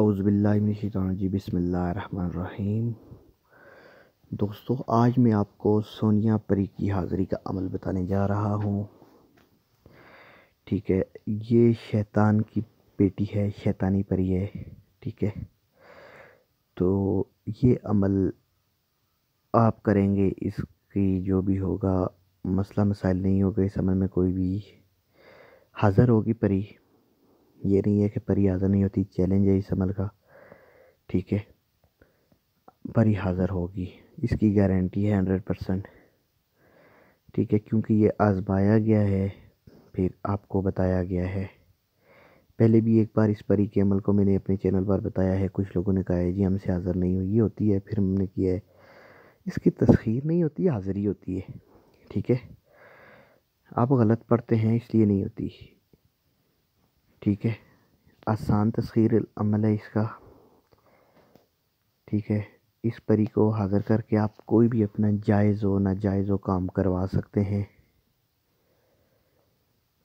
अउज़बिल्लिमिनशानजी बसमीम दोस्तों आज मैं आपको सोनिया परी की हाज़री का अमल बताने जा रहा हूँ ठीक है ये शैतान की बेटी है शैतानी परी है ठीक है तो ये अमल आप करेंगे इसकी जो भी होगा मसला मसाइल नहीं होगा इस अमल में कोई भी हाज़र होगी परी ये नहीं है कि परी हाज़र नहीं होती चैलेंज है इस अमल का ठीक है परी हाज़र होगी इसकी गारंटी है हंड्रेड परसेंट ठीक है क्योंकि ये आजमाया गया है फिर आपको बताया गया है पहले भी एक बार इस परी के अमल को मैंने अपने चैनल पर बताया है कुछ लोगों ने कहा है जी हमसे हाज़िर नहीं हुई ये होती है फिर हमने किया है इसकी तस्खीर नहीं होती हाज़री होती है ठीक है आप गलत पढ़ते हैं इसलिए नहीं होती ठीक है आसान तस्खीर अमल है इसका ठीक है इस परी को हाज़िर करके आप कोई भी अपना जायज़ व जायज़ व काम करवा सकते हैं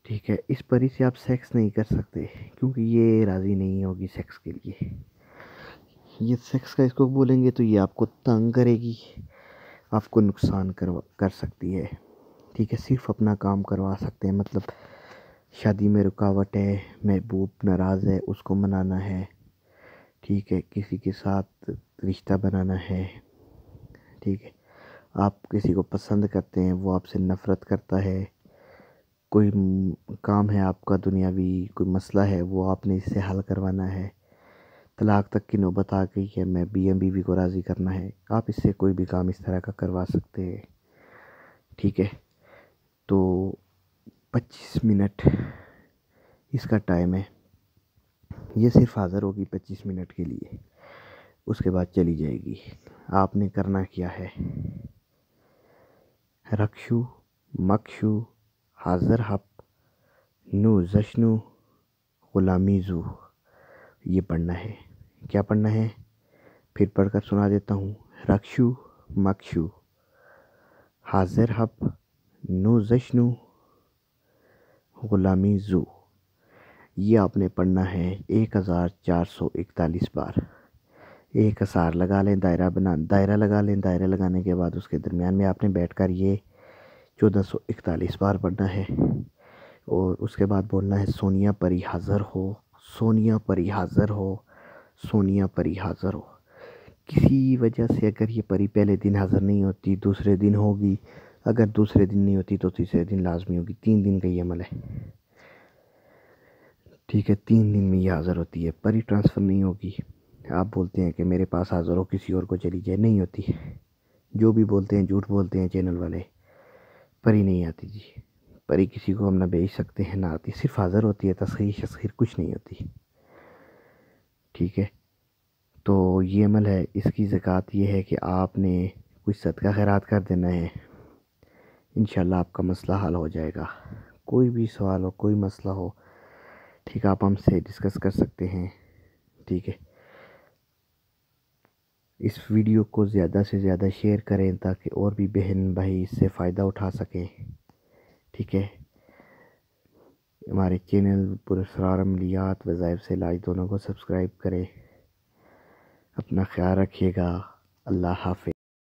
ठीक है इस परी से आप सेक्स नहीं कर सकते क्योंकि ये राज़ी नहीं होगी सेक्स के लिए ये सेक्स का इसको बोलेंगे तो ये आपको तंग करेगी आपको नुकसान करवा कर सकती है ठीक है सिर्फ अपना काम करवा सकते हैं मतलब शादी में रुकावट है महबूब नाराज़ है उसको मनाना है ठीक है किसी के साथ रिश्ता बनाना है ठीक है आप किसी को पसंद करते हैं वो आपसे नफ़रत करता है कोई काम है आपका दुनियावी कोई मसला है वो आपने इससे हल करवाना है तलाक तक की नौबत आ गई है मैं बी एम बीवी को राज़ी करना है आप इससे कोई भी काम इस तरह का करवा सकते हैं ठीक है पच्चीस मिनट इसका टाइम है ये सिर्फ हाज़र होगी पच्चीस मिनट के लिए उसके बाद चली जाएगी आपने करना क्या है रक्षु मक्षु हाजर हप नू जश्नु जू ये पढ़ना है क्या पढ़ना है फिर पढ़कर सुना देता हूँ रक्षु मक्षु हाजर हप नू जश्नु गुलामी ज़ू ये आपने पढ़ना है एक हज़ार चार सौ इकतालीस बार एक हज़ार लगा लें दायरा बना दायरा लगा लें दायरा लगाने के बाद उसके दरमियान में आपने बैठ कर ये चौदह सौ इकतालीस बार पढ़ना है और उसके बाद बोलना है सोनिया परी हाज़र हो सोनिया परी हाज़र हो सोनिया परी हाज़र हो किसी वजह से अगर ये परी पहले दिन हाज़र नहीं होती दूसरे दिन होगी अगर दूसरे दिन नहीं होती तो तीसरे दिन लाजमी होगी तीन दिन का ये अमल है ठीक है तीन दिन में ये हाज़र होती है परी ट्रांसफ़र नहीं होगी आप बोलते हैं कि मेरे पास हाज़र हो किसी और को चली जाए नहीं होती जो भी बोलते हैं झूठ बोलते हैं चैनल वाले परी नहीं आती जी परी किसी को हम ना बेच सकते हैं ना आती सिर्फ हाज़र होती है तस्खीर शस्खीर कुछ नहीं होती ठीक है तो ये अमल है इसकी ज़क़़त ये है कि आपने कुछ सदका खैरात कर देना है इन आपका मसला हल हो जाएगा कोई भी सवाल हो कोई मसला हो ठीक आप हमसे डिस्कस कर सकते हैं ठीक है इस वीडियो को ज़्यादा से ज़्यादा शेयर करें ताकि और भी बहन भाई इससे फ़ायदा उठा सकें ठीक है हमारे चैनल पुरस्कार अमलियात वज़ायफ से लाज दोनों को सब्सक्राइब करें अपना ख्याल रखिएगा अल्लाह हाफि